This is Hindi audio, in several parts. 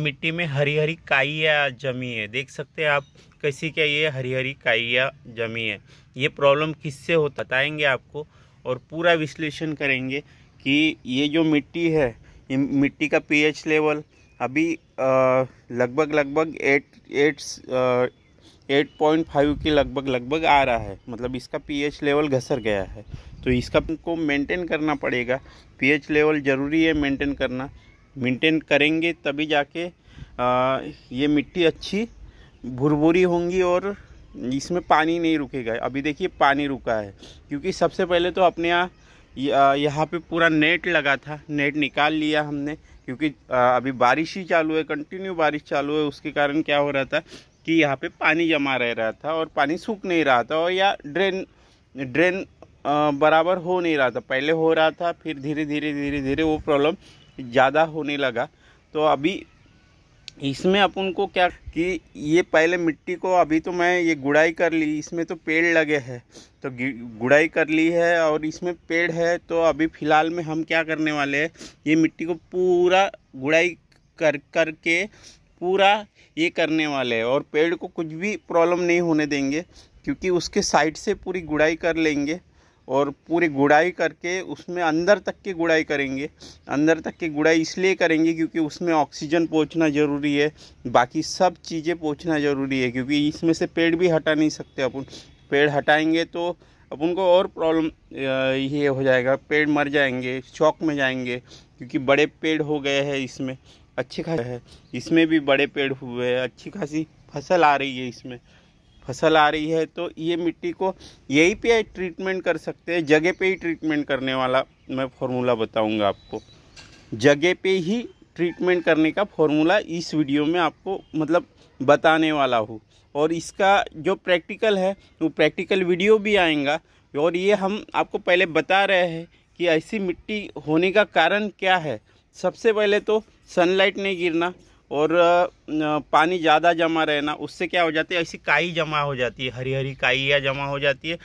मिट्टी में हरी हरी काइया जमी है देख सकते हैं आप कैसी क्या ये हरी हरी काइया जमी है ये प्रॉब्लम किससे हो बताएंगे आपको और पूरा विश्लेषण करेंगे कि ये जो मिट्टी है ये मिट्टी का पीएच लेवल अभी लगभग लगभग eight eight eight point five के लगभग लगभग आ रहा है मतलब इसका पीएच लेवल घसर गया है तो इसका को मेंटेन करना पड़ेगा पीएच लेवल ज़रूरी है मेंटेन करना मेंटेन करेंगे तभी जाके आ, ये मिट्टी अच्छी भुरभुरी होंगी और इसमें पानी नहीं रुकेगा अभी देखिए पानी रुका है क्योंकि सबसे पहले तो अपने यहाँ यहाँ पे पूरा नेट लगा था नेट निकाल लिया हमने क्योंकि अभी बारिश ही चालू है कंटिन्यू बारिश चालू है उसके कारण क्या हो रहा था कि यहाँ पे पानी जमा रह रहा था और पानी सूख नहीं रहा था और या ड्रेन ड्रेन बराबर हो नहीं रहा था पहले हो रहा था फिर धीरे धीरे धीरे धीरे वो प्रॉब्लम ज़्यादा होने लगा तो अभी इसमें अपन को क्या कि ये पहले मिट्टी को अभी तो मैं ये गुड़ाई कर ली इसमें तो पेड़ लगे हैं तो गुड़ाई कर ली है और इसमें पेड़ है तो अभी फ़िलहाल में हम क्या करने वाले हैं ये मिट्टी को पूरा गुड़ाई कर कर के पूरा ये करने वाले हैं और पेड़ को कुछ भी प्रॉब्लम नहीं होने देंगे क्योंकि उसके साइड से पूरी गुड़ाई कर लेंगे और पूरी गुड़ाई करके उसमें अंदर तक की गुड़ाई करेंगे अंदर तक की गुड़ाई इसलिए करेंगे क्योंकि उसमें ऑक्सीजन पहुंचना ज़रूरी है बाकी सब चीज़ें पहुंचना ज़रूरी है क्योंकि इसमें से पेड़ भी हटा नहीं सकते अपन पेड़ हटाएंगे तो अपन को और प्रॉब्लम ये हो जाएगा पेड़ मर जाएंगे चौक में जाएंगे क्योंकि बड़े पेड़ हो गए हैं इसमें अच्छी खास है इसमें भी बड़े पेड़ हुए हैं अच्छी खासी फसल आ रही है इसमें फसल आ रही है तो ये मिट्टी को यही पे ट्रीटमेंट कर सकते हैं जगह पे ही ट्रीटमेंट करने वाला मैं फॉर्मूला बताऊंगा आपको जगह पे ही ट्रीटमेंट करने का फॉर्मूला इस वीडियो में आपको मतलब बताने वाला हूँ और इसका जो प्रैक्टिकल है वो प्रैक्टिकल वीडियो भी आएगा और ये हम आपको पहले बता रहे हैं कि ऐसी मिट्टी होने का कारण क्या है सबसे पहले तो सनलाइट नहीं गिरना और पानी ज़्यादा जमा रहना उससे क्या हो जाती है ऐसी काई जमा हो जाती है हरी हरी काइया जमा हो जाती है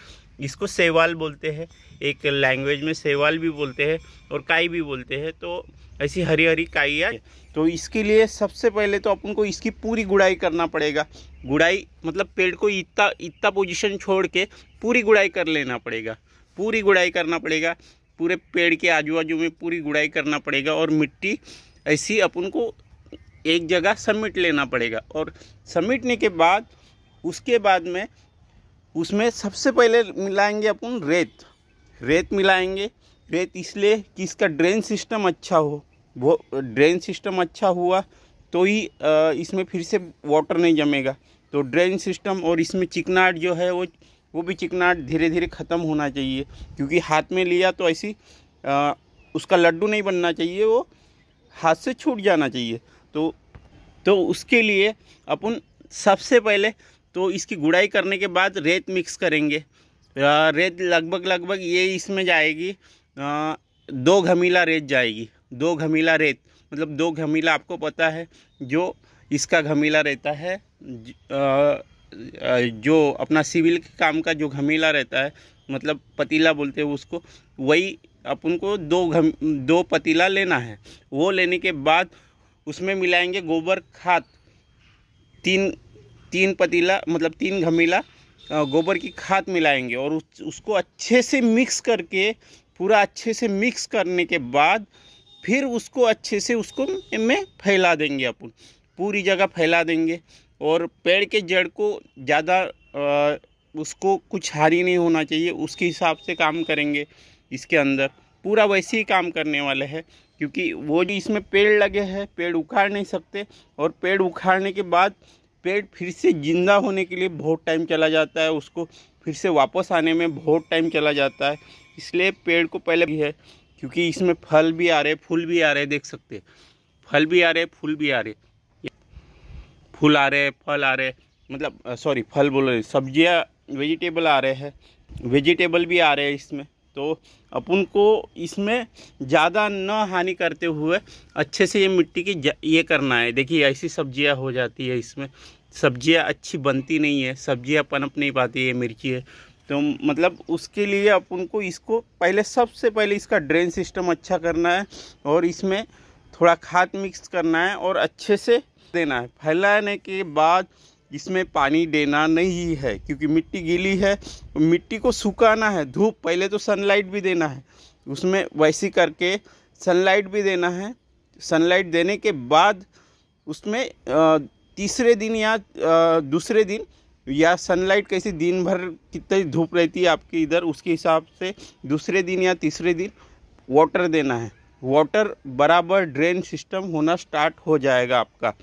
इसको सेवाल बोलते हैं एक लैंग्वेज में सेवाल भी बोलते हैं और काई भी बोलते हैं तो ऐसी हरी हरी काइया तो इसके लिए सबसे पहले तो अपन को इसकी पूरी गुड़ाई करना पड़ेगा गुड़ाई मतलब पेड़ को इतना इतना पोजिशन छोड़ के पूरी गुड़ाई कर लेना पड़ेगा पूरी गुड़ाई करना पड़ेगा पूरे पेड़ के आजू बाजू में पूरी गुड़ाई करना पड़ेगा और मिट्टी ऐसी अपन को एक जगह सबमिट लेना पड़ेगा और सबमिटने के बाद उसके बाद में उसमें सबसे पहले मिलाएंगे अपन रेत रेत मिलाएंगे रेत इसलिए कि इसका ड्रेन सिस्टम अच्छा हो वो ड्रेन सिस्टम अच्छा हुआ तो ही इसमें फिर से वाटर नहीं जमेगा तो ड्रेन सिस्टम और इसमें चिकनाट जो है वो वो भी चिकनाट धीरे धीरे ख़त्म होना चाहिए क्योंकि हाथ में लिया तो ऐसी आ, उसका लड्डू नहीं बनना चाहिए वो हाथ से छूट जाना चाहिए तो तो उसके लिए अपन सबसे पहले तो इसकी गुड़ाई करने के बाद रेत मिक्स करेंगे रेत लगभग लगभग ये इसमें जाएगी दो घमीला रेत जाएगी दो घमीला रेत मतलब दो घमीला आपको पता है जो इसका घमीला रहता है जो अपना सिविल के काम का जो घमीला रहता है मतलब पतीला बोलते हैं उसको वही अपन को दो घम दो पतीला लेना है वो लेने के बाद उसमें मिलाएंगे गोबर खाद तीन तीन पतीला मतलब तीन घमीला गोबर की खाद मिलाएंगे और उस, उसको अच्छे से मिक्स करके पूरा अच्छे से मिक्स करने के बाद फिर उसको अच्छे से उसको में फैला देंगे अपन पूरी जगह फैला देंगे और पेड़ के जड़ को ज़्यादा उसको कुछ हारी नहीं होना चाहिए उसके हिसाब से काम करेंगे इसके अंदर पूरा वैसे ही काम करने वाले हैं क्योंकि वो जो इसमें पेड़ लगे हैं पेड़ उखाड़ नहीं सकते और पेड़ उखाड़ने के बाद पेड़ फिर से ज़िंदा होने के लिए बहुत टाइम चला जाता है उसको फिर से वापस आने में बहुत टाइम चला जाता है इसलिए पेड़ को पहले भी है क्योंकि इसमें फल भी आ रहे फूल भी आ रहे देख सकते फल भी आ रहे फूल भी आ रहे फूल आ रहे फल आ रहे मतलब सॉरी फल बोल रहे सब्जियाँ वेजिटेबल आ रहे हैं वेजिटेबल भी आ रहे हैं इसमें तो अपन को इसमें ज़्यादा न हानि करते हुए अच्छे से ये मिट्टी की ये करना है देखिए ऐसी सब्जियां हो जाती है इसमें सब्जियां अच्छी बनती नहीं है सब्जियां पनप नहीं पाती है मिर्ची है तो मतलब उसके लिए अपन को इसको पहले सबसे पहले इसका ड्रेन सिस्टम अच्छा करना है और इसमें थोड़ा खाद मिक्स करना है और अच्छे से देना है फैलाने के बाद इसमें पानी देना नहीं है क्योंकि मिट्टी गीली है मिट्टी को सुखाना है धूप पहले तो सनलाइट भी देना है उसमें वैसी करके सनलाइट भी देना है सनलाइट देने के बाद उसमें तीसरे दिन या दूसरे दिन या सनलाइट कैसे दिन भर कितनी धूप रहती है आपके इधर उसके हिसाब से दूसरे दिन या तीसरे दिन वाटर देना है वाटर बराबर ड्रेन सिस्टम होना स्टार्ट हो जाएगा आपका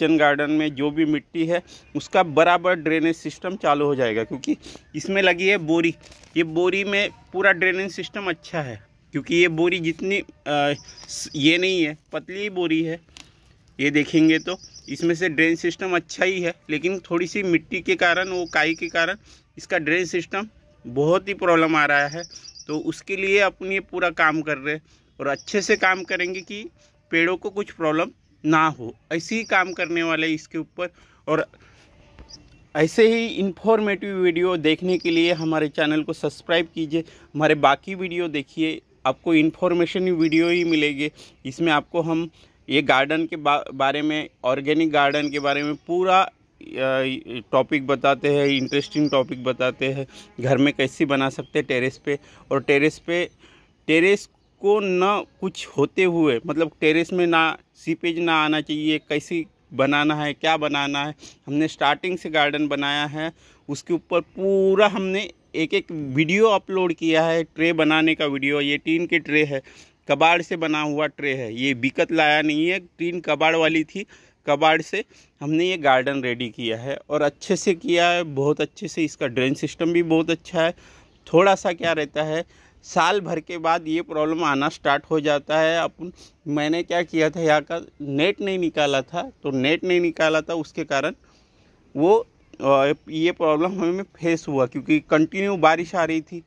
किचन गार्डन में जो भी मिट्टी है उसका बराबर ड्रेनेज सिस्टम चालू हो जाएगा क्योंकि इसमें लगी है बोरी ये बोरी में पूरा ड्रेनेज सिस्टम अच्छा है क्योंकि ये बोरी जितनी आ, ये नहीं है पतली बोरी है ये देखेंगे तो इसमें से ड्रेन सिस्टम अच्छा ही है लेकिन थोड़ी सी मिट्टी के कारण वो काई के कारण इसका ड्रेन सिस्टम बहुत ही प्रॉब्लम आ रहा है तो उसके लिए अपन ये पूरा काम कर रहे हैं और अच्छे से काम करेंगे कि पेड़ों को कुछ प्रॉब्लम ना हो ऐसे ही काम करने वाले इसके ऊपर और ऐसे ही इन्फॉर्मेटिव वीडियो देखने के लिए हमारे चैनल को सब्सक्राइब कीजिए हमारे बाकी वीडियो देखिए आपको इन्फॉर्मेशन वीडियो ही मिलेंगे इसमें आपको हम ये गार्डन के बा, बारे में ऑर्गेनिक गार्डन के बारे में पूरा टॉपिक बताते हैं इंटरेस्टिंग टॉपिक बताते हैं घर में कैसे बना सकते हैं टेरेस पे और टेरेस पे टेरेस को ना कुछ होते हुए मतलब टेरेस में ना सीपेज ना आना चाहिए कैसी बनाना है क्या बनाना है हमने स्टार्टिंग से गार्डन बनाया है उसके ऊपर पूरा हमने एक एक वीडियो अपलोड किया है ट्रे बनाने का वीडियो ये टीन के ट्रे है कबाड़ से बना हुआ ट्रे है ये बिकत लाया नहीं है टीन कबाड़ वाली थी कबाड़ से हमने ये गार्डन रेडी किया है और अच्छे से किया है बहुत अच्छे से इसका ड्रेन सिस्टम भी बहुत अच्छा है थोड़ा सा क्या रहता है साल भर के बाद ये प्रॉब्लम आना स्टार्ट हो जाता है अपन मैंने क्या किया था यहाँ का नेट नहीं निकाला था तो नेट नहीं निकाला था उसके कारण वो ये प्रॉब्लम हमें फेस हुआ क्योंकि कंटिन्यू बारिश आ रही थी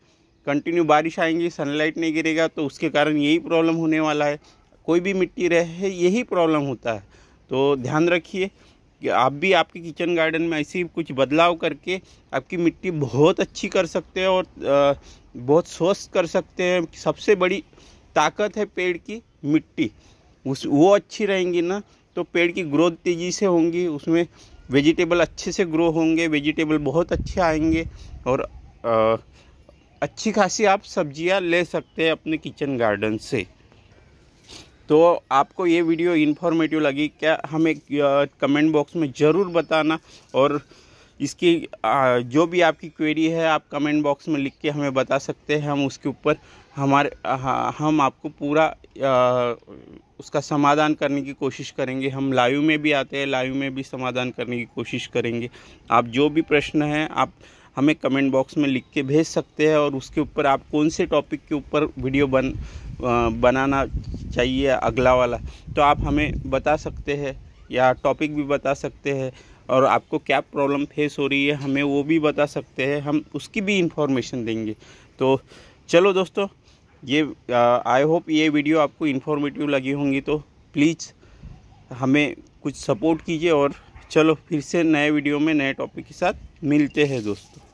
कंटिन्यू बारिश आएंगी सनलाइट नहीं गिरेगा तो उसके कारण यही प्रॉब्लम होने वाला है कोई भी मिट्टी रहे यही प्रॉब्लम होता है तो ध्यान रखिए कि आप भी आपके किचन गार्डन में ऐसी कुछ बदलाव करके आपकी मिट्टी बहुत अच्छी कर सकते हैं और बहुत स्वस्थ कर सकते हैं सबसे बड़ी ताकत है पेड़ की मिट्टी उस वो अच्छी रहेंगी ना तो पेड़ की ग्रोथ तेज़ी से होंगी उसमें वेजिटेबल अच्छे से ग्रो होंगे वेजिटेबल बहुत अच्छे आएंगे और आ, अच्छी खासी आप सब्जियां ले सकते हैं अपने किचन गार्डन से तो आपको ये वीडियो इन्फॉर्मेटिव लगी क्या हमें कमेंट बॉक्स में ज़रूर बताना और इसकी जो भी आपकी क्वेरी है आप कमेंट बॉक्स में लिख के हमें बता सकते हैं हम उसके ऊपर हमारे हम आपको पूरा उसका समाधान करने की कोशिश करेंगे हम लाइव में भी आते हैं लाइव में भी समाधान करने की कोशिश करेंगे आप जो भी प्रश्न हैं आप हमें कमेंट बॉक्स में लिख के भेज सकते हैं और उसके ऊपर आप कौन से टॉपिक के ऊपर वीडियो बन बनाना चाहिए अगला वाला तो आप हमें बता सकते हैं या टॉपिक भी बता सकते हैं और आपको क्या प्रॉब्लम फेस हो रही है हमें वो भी बता सकते हैं हम उसकी भी इन्फॉर्मेशन देंगे तो चलो दोस्तों ये आई होप ये वीडियो आपको इन्फॉर्मेटिव लगी होंगी तो प्लीज़ हमें कुछ सपोर्ट कीजिए और चलो फिर से नए वीडियो में नए टॉपिक के साथ मिलते हैं दोस्तों